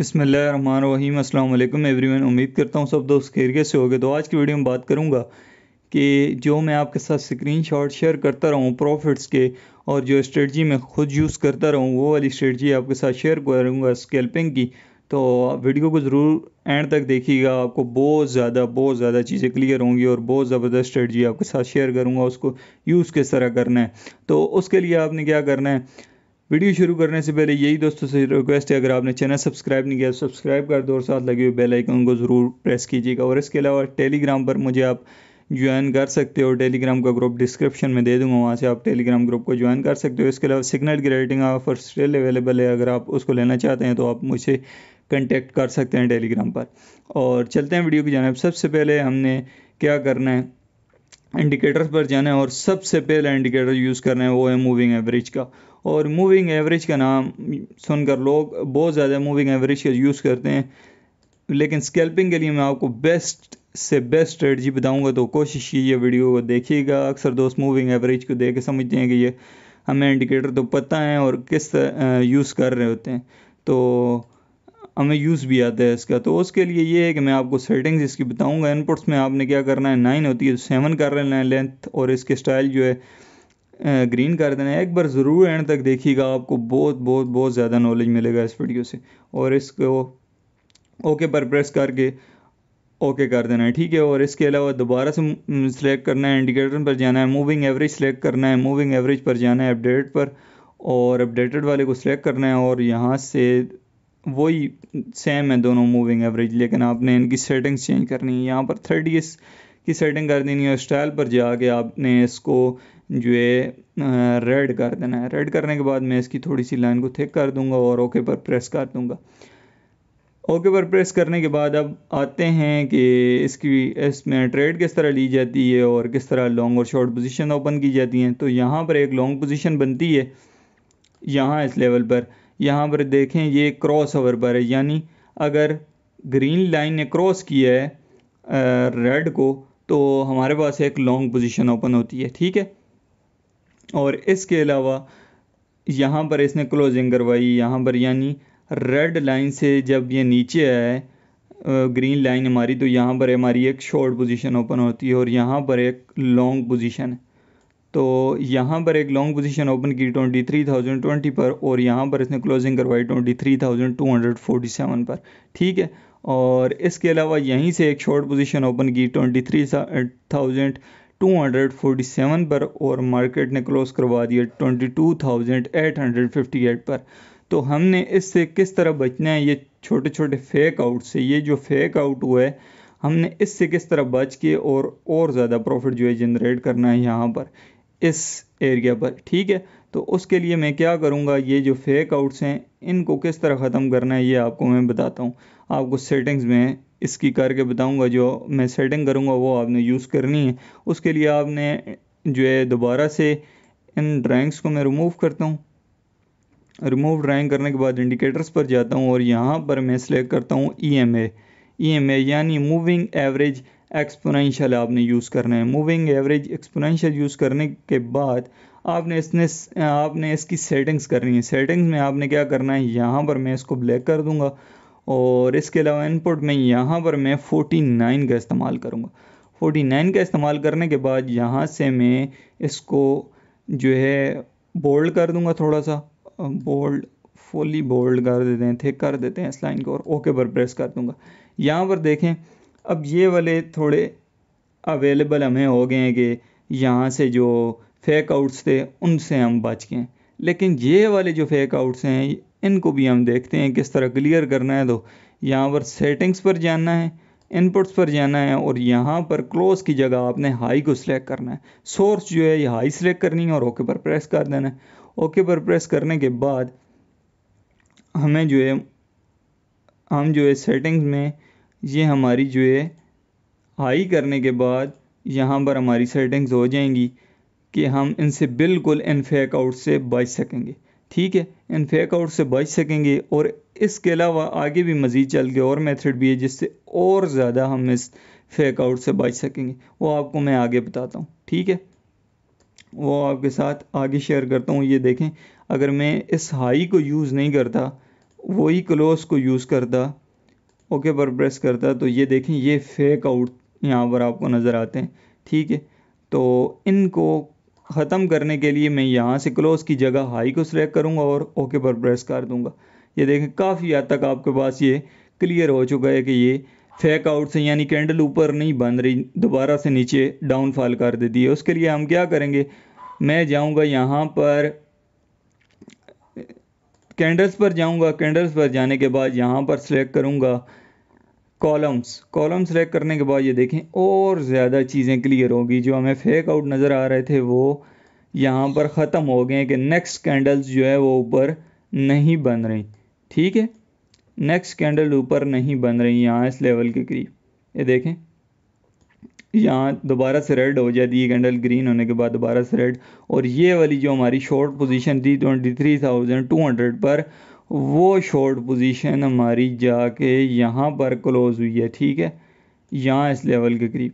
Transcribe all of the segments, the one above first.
बसमीम अल्लाम एवरीवन उम्मीद करता हूँ सब दोस्त खैरियत से गए तो आज की वीडियो में बात करूँगा कि जो मैं आपके साथ स्क्रीन शॉट शेयर करता रहूँ प्रॉफिट्स के और जो स्ट्रेटजी मैं खुद यूज़ करता रहूँ वो वाली स्ट्रेटजी आपके साथ शेयर करूँगा स्केल्पिंग की तो वीडियो को ज़रूर एंड तक देखिएगा आपको बहुत ज़्यादा बहुत ज़्यादा चीज़ें क्लियर होंगी और बहुत ज़बरदस्त स्ट्रेटजी आपके साथ शेयर करूँगा उसको यूज़ किस तरह करना है तो उसके लिए आपने क्या करना है वीडियो शुरू करने से पहले यही दोस्तों से रिक्वेस्ट है अगर आपने चैनल सब्सक्राइब नहीं किया सब्सक्राइब कर दो और साथ लगे हुए बेल आइकन को ज़रूर प्रेस कीजिएगा और इसके अलावा टेलीग्राम पर मुझे आप ज्वाइन कर सकते हो टेलीग्राम का ग्रुप डिस्क्रिप्शन में दे दूंगा वहाँ से आप टेलीग्राम ग्रुप को ज्वाइन कर सकते हो इसके अलावा सिग्नल की रेटिंग ऑफर स्टिल अवेलेबल है अगर आप उसको लेना चाहते हैं तो आप मुझे कंटेक्ट कर सकते हैं टेलीग्राम पर और चलते हैं वीडियो की जानब सबसे पहले हमने क्या करना है इंडिकेटर्स पर जाना है और सबसे पहला इंडिकेटर यूज़ करना है वो है मूविंग एवरेज का और मूविंग एवरेज का नाम सुनकर लोग बहुत ज़्यादा मूविंग एवरेज का यूज़ करते हैं लेकिन स्केल्पिंग के लिए मैं आपको बेस्ट से बेस्ट स्ट्रेटजी बताऊंगा तो कोशिश कीजिए वीडियो को देखिएगा अक्सर दोस्त मूविंग एवरेज को देख के समझते हैं कि ये हमें इंडिकेटर तो पता है और किस यूज़ कर रहे होते हैं तो हमें यूज़ भी आता है इसका तो उसके लिए ये है कि मैं आपको सेटिंग्स इसकी बताऊंगा इनपुट्स में आपने क्या करना है नाइन होती है तो सेवन कर लेना है लेंथ और इसके स्टाइल जो है ग्रीन कर देना है एक बार ज़रूर एंड तक देखिएगा आपको बहुत बहुत बहुत ज़्यादा नॉलेज मिलेगा इस वीडियो से और इसको ओके पर प्रेस करके ओके कर देना है ठीक है और इसके अलावा दोबारा से सिलेक्ट करना है इंडिकेटर पर जाना है मूविंग एवरेज सेलेक्ट करना है मूविंग एवरेज पर जाना है अपडेट पर और अपडेटेड वाले को सिलेक्ट करना है और यहाँ से वही सेम है दोनों मूविंग एवरेज लेकिन आपने इनकी सेटिंग्स चेंज करनी है यहाँ पर थर्टी एस की सेटिंग कर देनी है स्टाइल पर जाके आपने इसको जो है रेड कर देना है रेड करने के बाद मैं इसकी थोड़ी सी लाइन को थिक कर दूंगा और ओके पर प्रेस कर दूंगा ओके पर प्रेस करने के बाद अब आते हैं कि इसकी इसमें ट्रेड किस तरह ली जाती है और किस तरह लॉन्ग और शॉर्ट पोजीशन ओपन की जाती हैं तो यहाँ पर एक लॉन्ग पोजीशन बनती है यहाँ इस लेवल पर यहाँ पर देखें ये क्रॉस ओवर पर है यानी अगर ग्रीन लाइन ने क्रॉस किया है रेड को तो हमारे पास एक लॉन्ग पोजीशन ओपन होती है ठीक है और इसके अलावा यहाँ पर इसने क्लोजिंग करवाई यहाँ पर यानी रेड लाइन से जब ये नीचे आए ग्रीन लाइन हमारी तो यहाँ पर हमारी एक शॉर्ट पोजीशन ओपन होती है और यहाँ पर एक लॉन्ग पोजीशन है तो यहाँ पर एक लॉन्ग पोजीशन ओपन की ट्वेंटी थ्री थाउजेंड ट्वेंटी पर और यहाँ पर इसने क्लोजिंग करवाई twenty three thousand two hundred forty seven पर ठीक है और इसके अलावा यहीं से एक शॉर्ट पोजीशन ओपन की twenty three thousand two hundred forty seven पर और मार्केट ने क्लोज करवा दिया twenty two thousand eight hundred fifty eight पर तो हमने इससे किस तरह बचना है ये छोटे छोटे फेक आउट से ये जो फेक आउट हुआ है हमने इससे किस तरह बच के और और ज़्यादा प्रॉफिट जो है जनरेट करना है यहाँ पर इस एरिया पर ठीक है तो उसके लिए मैं क्या करूँगा ये जो फेक आउट्स हैं इनको किस तरह ख़त्म करना है ये आपको मैं बताता हूँ आपको सेटिंग्स में इसकी करके बताऊँगा जो मैं सेटिंग करूँगा वो आपने यूज़ करनी है उसके लिए आपने जो है दोबारा से इन ड्राइंग्स को मैं रिमूव करता हूँ रिमूव ड्राइंग करने के बाद इंडिकेटर्स पर जाता हूँ और यहाँ पर मैं सिलेक्ट करता हूँ ई M A E M A यानी मूविंग एवरेज एक्सपोनेंशियल आपने यूज़ करना है मूविंग एवरेज एक्सपोनेंशियल यूज़ करने के बाद आपने इसने आपने इसकी सेटिंग्स करनी है सेटिंग्स में आपने क्या करना है यहाँ पर मैं इसको ब्लैक कर दूँगा और इसके अलावा इनपुट में यहाँ पर मैं 49 का इस्तेमाल करूँगा 49 का इस्तेमाल करने के बाद यहाँ से मैं इसको जो है बोल्ड कर दूँगा थोड़ा सा बोल्ड फुली बोल्ड कर देते हैं थिक कर देते हैं इस लाइन को और ओके पर प्रेस कर दूँगा यहाँ पर देखें अब ये वाले थोड़े अवेलेबल हमें हो गए हैं कि यहाँ से जो फेक आउट्स थे उनसे हम बच गए लेकिन ये वाले जो फेक आउट्स हैं इनको भी हम देखते हैं किस तरह क्लियर करना है तो यहाँ पर सेटिंग्स पर जाना है इनपुट्स पर जाना है और यहाँ पर क्लोज की जगह आपने हाई को सिलेक्ट करना है सोर्स जो है ये हाई सिलेक्ट करनी है और ओके पर प्रेस कर देना है ओके पर प्रेस करने के बाद हमें जो है हम जो है सेटिंग्स में ये हमारी जो है हाई करने के बाद यहाँ पर हमारी सेटिंग्स हो जाएंगी कि हम इनसे बिल्कुल इन फेक आउट से बच सकेंगे ठीक है इन फेक आउट से बच सकेंगे और इसके अलावा आगे भी मज़ीद चल के और मेथड भी है जिससे और ज़्यादा हम इस फेक आउट से बच सकेंगे वो आपको मैं आगे बताता हूँ ठीक है वो आपके साथ आगे शेयर करता हूँ ये देखें अगर मैं इस हाई को यूज़ नहीं करता वही क्लोज को यूज़ करता ओके पर प्रेस करता है तो ये देखें ये फेक आउट यहाँ पर आपको नज़र आते हैं ठीक है तो इनको ख़त्म करने के लिए मैं यहाँ से क्लोज़ की जगह हाई को सिलेक्ट करूँगा और ओके पर प्रेस कर दूँगा ये देखें काफ़ी हद तक आपके पास ये क्लियर हो चुका है कि ये फेक आउट से यानी कैंडल ऊपर नहीं बन रही दोबारा से नीचे डाउनफॉल कर देती है उसके लिए हम क्या करेंगे मैं जाऊँगा यहाँ पर कैंडल्स पर जाऊँगा कैंडल्स पर जाने के बाद यहाँ पर सिलेक्ट करूँगा कॉलम्स कॉलम सेलेक्ट करने के बाद ये देखें और ज़्यादा चीज़ें क्लियर होगी जो हमें फेक आउट नज़र आ रहे थे वो यहाँ पर ख़त्म हो गए कि नेक्स्ट कैंडल्स जो है वो ऊपर नहीं बन रही ठीक है नेक्स्ट कैंडल ऊपर नहीं बन रही यहाँ इस लेवल के करीब ये देखें यहाँ दोबारा से रेड हो जाती है कैंडल ग्रीन होने के बाद दोबारा से रेड और ये वाली जो हमारी शॉर्ट पोजीशन थी twenty three thousand two hundred पर वो शॉर्ट पोजीशन हमारी जाके यहाँ पर क्लोज़ हुई है ठीक है यहाँ इस लेवल के करीब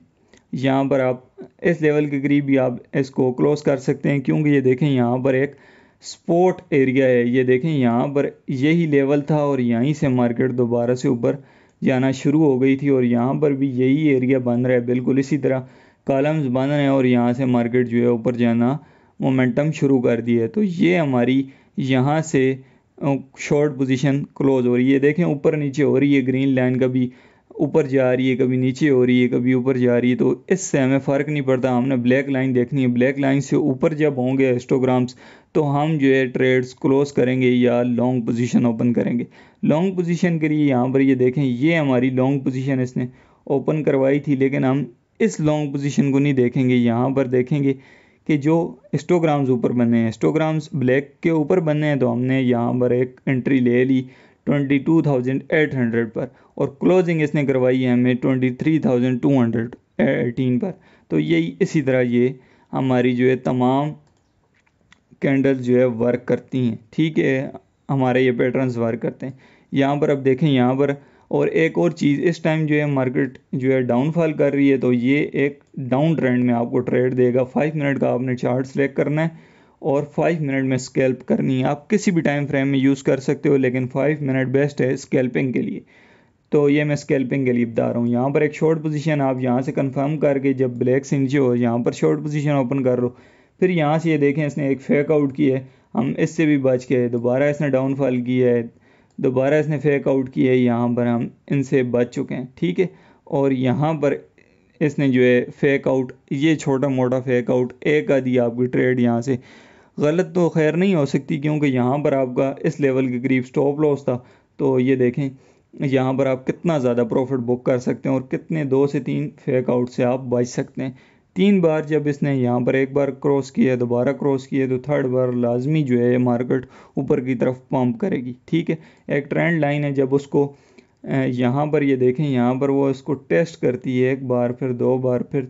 यहाँ पर आप इस लेवल के करीब भी आप इसको क्लोज़ कर सकते हैं क्योंकि ये देखें यहाँ पर एक स्पोर्ट एरिया है ये देखें यहाँ पर यही लेवल था और यहीं से मार्केट दोबारा से ऊपर जाना शुरू हो गई थी और यहाँ पर भी यही एरिया बन रहा है बिल्कुल इसी तरह कॉलम्स बन रहे हैं और यहाँ से मार्केट जो है ऊपर जाना मोमेंटम शुरू कर दी है तो ये हमारी यहाँ से शॉर्ट पोजीशन क्लोज हो रही है देखें ऊपर नीचे हो रही है ग्रीन लाइन कभी ऊपर जा रही है कभी नीचे हो रही है कभी ऊपर जा रही है तो इससे हमें फ़र्क नहीं पड़ता हमने ब्लैक लाइन देखनी है ब्लैक लाइन से ऊपर जब होंगे हिस्टोग्राम्स तो हम जो है ट्रेड्स क्लोज करेंगे या लॉन्ग पोजीशन ओपन करेंगे लॉन्ग पोजीशन के लिए यहाँ पर ये देखें ये हमारी लॉन्ग पोजीशन इसने ओपन करवाई थी लेकिन हम इस लॉन्ग पोजीशन को नहीं देखेंगे यहाँ पर देखेंगे कि जो एस्टोग्राम्स ऊपर बने हैं हिस्टोग्राम्स ब्लैक के ऊपर बने हैं तो हमने यहाँ पर एक एंट्री ले ली 22,800 पर और क्लोजिंग इसने करवाई है हमें 23,218 पर तो यही इसी तरह ये हमारी जो है तमाम कैंडल्स जो है वर्क करती हैं ठीक है हमारे ये पैटर्न्स वर्क करते हैं यहाँ पर अब देखें यहाँ पर और एक और चीज़ इस टाइम जो है मार्केट जो है डाउनफॉल कर रही है तो ये एक डाउन ट्रेंड में आपको ट्रेड देगा फाइव मिनट का आपने चार्ट सेलेक्ट करना है और फाइव मिनट में स्केल्प करनी है आप किसी भी टाइम फ्रेम में यूज़ कर सकते हो लेकिन फाइव मिनट बेस्ट है स्केल्पिंग के लिए तो ये मैं स्केल्पिंग के लिए बता रहा हूँ यहाँ पर एक शॉर्ट पोजीशन आप यहाँ से कंफर्म करके जब ब्लैक सिंह हो यहाँ पर शॉर्ट पोजीशन ओपन कर लो फिर यहाँ से ये देखें इसने एक फेक आउट की है हम इससे भी बच के दोबारा इसने डाउनफॉल किया है दोबारा इसने फेक आउट किया है यहाँ पर हम इनसे बच चुके हैं ठीक है और यहाँ पर इसने जो है फेक आउट ये छोटा मोटा फेक आउट एक दिया आपकी ट्रेड यहाँ से गलत तो खैर नहीं हो सकती क्योंकि यहाँ पर आपका इस लेवल के करीब स्टॉप लॉस था तो ये देखें यहाँ पर आप कितना ज़्यादा प्रॉफिट बुक कर सकते हैं और कितने दो से तीन फेक आउट से आप बच सकते हैं तीन बार जब इसने यहाँ पर एक बार क्रॉस किया दोबारा क्रॉस किया तो थर्ड बार लाजमी जो है मार्केट ऊपर की तरफ पम्प करेगी ठीक है एक ट्रेंड लाइन है जब उसको यहाँ पर ये यह देखें यहाँ पर वो इसको टेस्ट करती है एक बार फिर दो बार फिर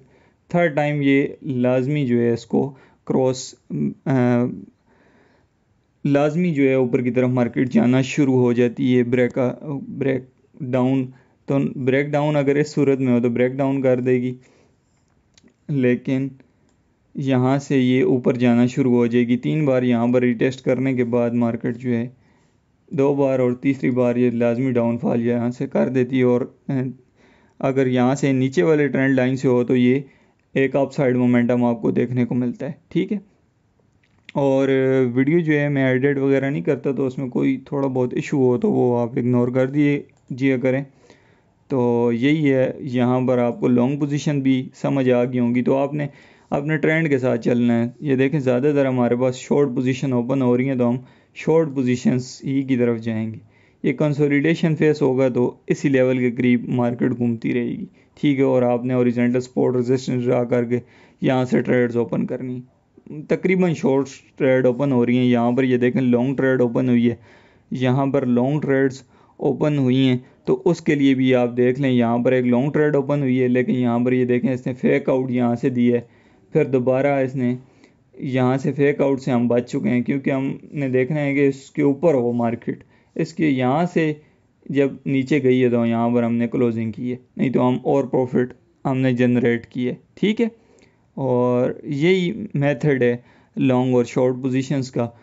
थर्ड टाइम ये लाजमी जो है इसको क्रॉस लाजमी जो है ऊपर की तरफ मार्केट जाना शुरू हो जाती है ब्रेक ब्रेक डाउन तो ब्रेक डाउन अगर इस सूरत में हो तो ब्रेक डाउन कर देगी लेकिन यहाँ से ये ऊपर जाना शुरू हो जाएगी तीन बार यहाँ पर रिटेस्ट करने के बाद मार्केट जो है दो बार और तीसरी बार ये लाजमी डाउनफॉल यहाँ से कर देती है और अगर यहाँ से नीचे वाले ट्रेंड लाइन से हो तो ये एक अप साइड मोमेंटम आपको देखने को मिलता है ठीक है और वीडियो जो है मैं एडिट वगैरह नहीं करता तो उसमें कोई थोड़ा बहुत इशू हो तो वो आप इग्नोर कर दिए जिया करें तो यही है यहाँ पर आपको लॉन्ग पोजीशन भी समझ आ गई होंगी तो आपने अपने ट्रेंड के साथ चलना है ये देखें ज़्यादातर हमारे पास शॉर्ट पोजीशन ओपन हो रही हैं तो हम शॉर्ट पोजीशंस ही की तरफ जाएंगे ये कंसोलिडेशन फेस होगा तो इसी लेवल के करीब मार्केट घूमती रहेगी ठीक है और आपने औरिजेंटल स्पोर्ट रजिस्टेंस ड्रा करके यहाँ से ट्रेड्स ओपन करनी तकरीबन शॉर्ट ट्रेड ओपन हो रही हैं यहाँ पर ये देखें लॉन्ग ट्रेड ओपन हुई है यहाँ पर लॉन्ग ट्रेड्स ओपन हुई हैं तो उसके लिए भी आप देख लें यहाँ पर एक लॉन्ग ट्रेड ओपन हुई है लेकिन यहाँ पर ये यह देखें इसने फेक आउट यहाँ से दी है फिर दोबारा इसने यहाँ से फेक आउट से हम बच चुके हैं क्योंकि हमने देखना है कि इसके ऊपर हो मार्केट इसके यहाँ से जब नीचे गई है तो यहाँ पर हमने क्लोजिंग की है नहीं तो हम और प्रॉफिट हमने जनरेट की है ठीक है और यही मेथड है लॉन्ग और शॉर्ट पोजीशंस का